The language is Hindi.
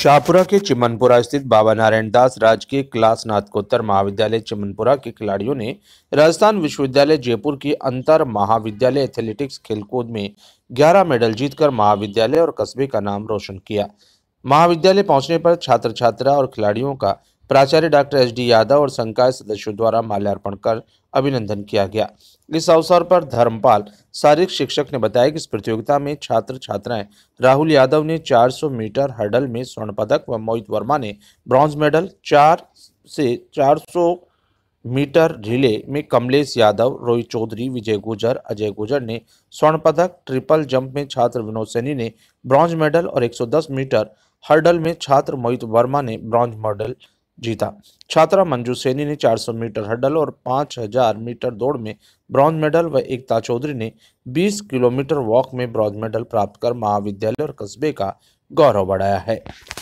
शाहपुरा के चिमनपुरा स्थित बाबा नारायण दास राजकीय क्लास स्नातकोत्तर महाविद्यालय चिमनपुरा के खिलाड़ियों ने राजस्थान विश्वविद्यालय जयपुर की अंतर महाविद्यालय एथलेटिक्स खेलकूद में 11 मेडल जीतकर महाविद्यालय और कस्बे का नाम रोशन किया महाविद्यालय पहुंचने पर छात्र छात्रा और खिलाड़ियों का प्राचार्य डॉक्टर एच डी यादव और संकाय सदस्यों द्वारा माल्यार्पण कर अभिनंदन किया गया इस अवसर पर धर्मपाल शारीरिक शिक्षक ने बताया कि इस प्रतियोगिता में छात्र छात्राएं राहुल यादव ने 400 मीटर हर्डल में स्वर्ण पदक व मोहित वर्मा ने ब्रॉन्ज मेडल चार से 400 मीटर रिले में कमलेश यादव रोहित चौधरी विजय गुजर अजय गुजर ने स्वर्ण पदक ट्रिपल जंप में छात्र विनोद सैनी ने ब्रॉन्ज मेडल और एक मीटर हर्डल में छात्र मोहित वर्मा ने ब्रॉन्ज मेडल जीता छात्रा मंजू सैनी ने 400 मीटर हडल और 5000 मीटर दौड़ में ब्रॉन्ज मेडल व एकता चौधरी ने 20 किलोमीटर वॉक में ब्रॉन्ज मेडल प्राप्त कर महाविद्यालय और कस्बे का गौरव बढ़ाया है